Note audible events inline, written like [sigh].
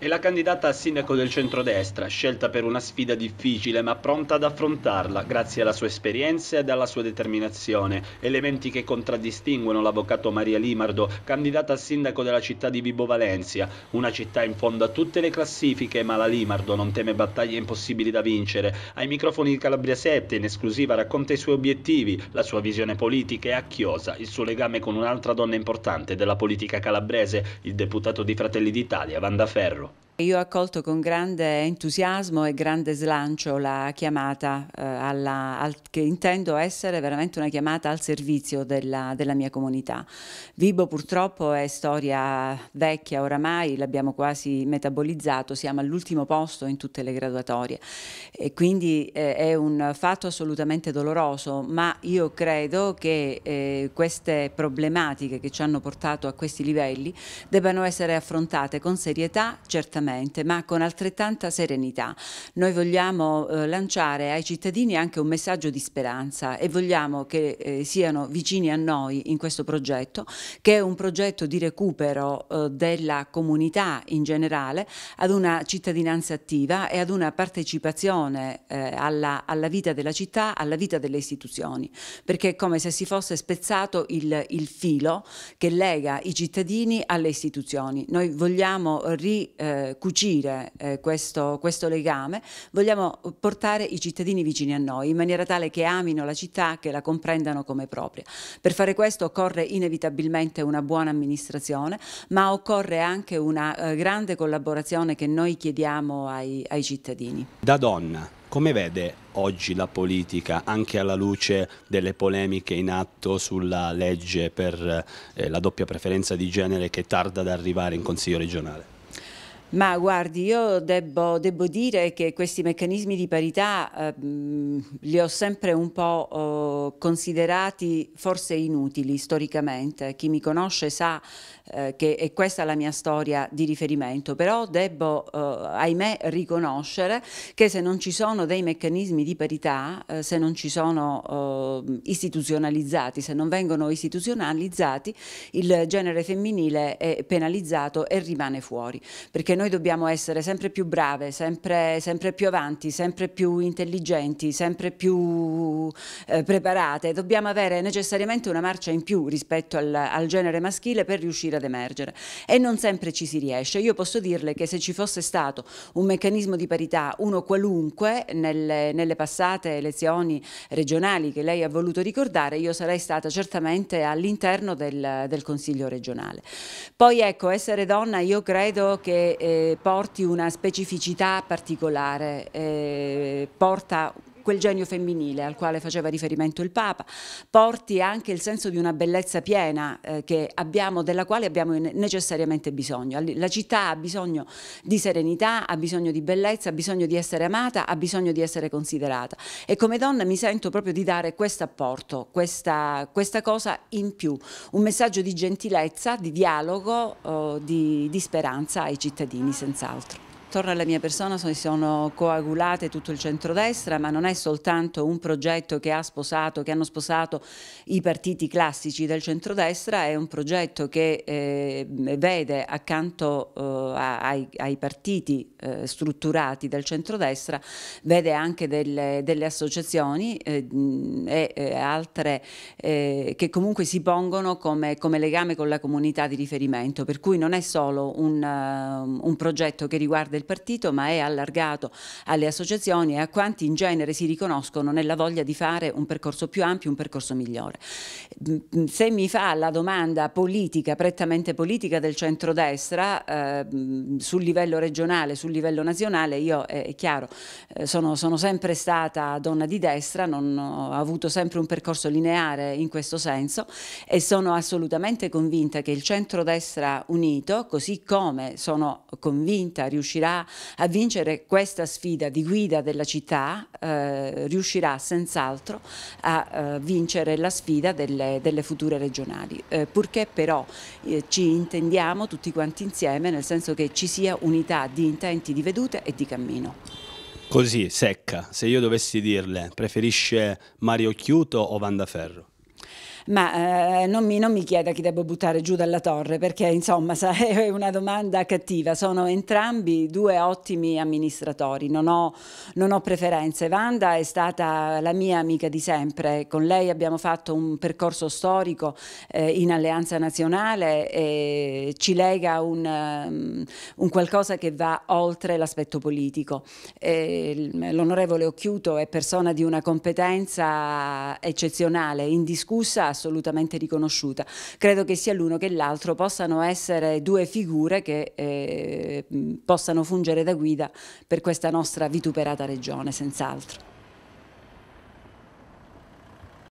È la candidata a sindaco del centrodestra, scelta per una sfida difficile ma pronta ad affrontarla grazie alla sua esperienza ed alla sua determinazione, elementi che contraddistinguono l'avvocato Maria Limardo, candidata a sindaco della città di Vibo Valencia, una città in fondo a tutte le classifiche ma la Limardo non teme battaglie impossibili da vincere. Ai microfoni di Calabria 7 in esclusiva racconta i suoi obiettivi, la sua visione politica e a Chiosa, il suo legame con un'altra donna importante della politica calabrese, il deputato di Fratelli d'Italia Vanda Ferro. Io ho accolto con grande entusiasmo e grande slancio la chiamata eh, alla, al, che intendo essere veramente una chiamata al servizio della, della mia comunità. Vibo purtroppo è storia vecchia oramai, l'abbiamo quasi metabolizzato, siamo all'ultimo posto in tutte le graduatorie e quindi eh, è un fatto assolutamente doloroso, ma io credo che eh, queste problematiche che ci hanno portato a questi livelli debbano essere affrontate con serietà, certamente positivamente ma con altrettanta serenità. Noi vogliamo eh, lanciare ai cittadini anche un messaggio di speranza e vogliamo che eh, siano vicini a noi in questo progetto che è un progetto di recupero eh, della comunità in generale ad una cittadinanza attiva e ad una partecipazione eh, alla, alla, vita della città, alla vita delle istituzioni perché è come se si fosse spezzato il, il filo che lega i cittadini alle istituzioni. Noi vogliamo ri, eh, cucire eh, questo, questo legame, vogliamo portare i cittadini vicini a noi in maniera tale che amino la città, che la comprendano come propria. Per fare questo occorre inevitabilmente una buona amministrazione, ma occorre anche una eh, grande collaborazione che noi chiediamo ai, ai cittadini. Da donna, come vede oggi la politica, anche alla luce delle polemiche in atto sulla legge per eh, la doppia preferenza di genere che tarda ad arrivare in Consiglio regionale? Ma guardi, io debbo, debbo, dire che questi meccanismi di parità eh, li ho sempre un po' eh, considerati forse inutili storicamente. Chi mi conosce sa eh, che è questa la mia storia di riferimento, però debbo, eh, ahimè, riconoscere che se non ci sono dei meccanismi di parità, eh, se non ci sono oh, istituzionalizzati, se non vengono istituzionalizzati, il genere femminile è penalizzato e rimane fuori. Perché noi dobbiamo essere sempre più brave, sempre, sempre più avanti, sempre più intelligenti, sempre più eh, preparate, dobbiamo avere necessariamente una marcia in più rispetto al, al genere maschile per riuscire ad emergere e non sempre ci si riesce. Io posso dirle che se ci fosse stato un meccanismo di parità, uno qualunque, nelle, nelle passate elezioni regionali che lei ha voluto ricordare, io sarei stata certamente all'interno del, del Consiglio regionale. Poi ecco, essere donna io credo che eh, eh, porti una specificità particolare, eh, porta quel genio femminile al quale faceva riferimento il Papa, porti anche il senso di una bellezza piena eh, abbiamo, della quale abbiamo necessariamente bisogno. La città ha bisogno di serenità, ha bisogno di bellezza, ha bisogno di essere amata, ha bisogno di essere considerata e come donna mi sento proprio di dare questo apporto, questa, questa cosa in più, un messaggio di gentilezza, di dialogo, eh, di, di speranza ai cittadini senz'altro. Torno alla mia persona, si sono coagulate tutto il centrodestra, ma non è soltanto un progetto che ha sposato, che hanno sposato i partiti classici del centrodestra, è un progetto che eh, vede accanto eh, ai, ai, partiti eh, strutturati del centrodestra, vede anche delle, delle associazioni eh, e eh, altre eh, che comunque si pongono come, come, legame con la comunità di riferimento, per cui non è solo un, un progetto che riguarda del partito, ma è allargato alle associazioni e a quanti in genere si riconoscono nella voglia di fare un percorso più ampio, un percorso migliore. Mm, mm, se mi fa la domanda politica, prettamente politica del centrodestra, eh, sul livello regionale, sul livello nazionale, io eh, è chiaro, eh, sono, sono, sempre stata donna di destra, non ho avuto sempre un percorso lineare in questo senso e sono assolutamente convinta che il centrodestra unito, così come sono convinta riuscirà riuscirà a vincere questa sfida di guida della città, eh, riuscirà senz'altro a eh, vincere la sfida delle, delle future regionali, eh, purché però eh, ci intendiamo tutti quanti insieme, nel senso che ci sia unità di intenti, di vedute e di cammino. Così, secca, se io dovessi dirle, preferisce Mario Chiuto o Vandaferro? ma eh, non, mi, non mi chieda chi devo buttare giù dalla torre perché insomma [laughs] è una domanda cattiva, sono entrambi due ottimi amministratori, non ho, non ho preferenze. Vanda è stata la mia amica di sempre, con lei abbiamo fatto un percorso storico eh, in alleanza nazionale e ci lega un, mm, un qualcosa che va oltre l'aspetto politico. L'onorevole Occhiuto è persona di una competenza eccezionale, indiscussa assolutamente riconosciuta. Credo che sia l'uno che l'altro possano essere due figure che eh, possano fungere da guida per questa nostra vituperata regione, senz'altro.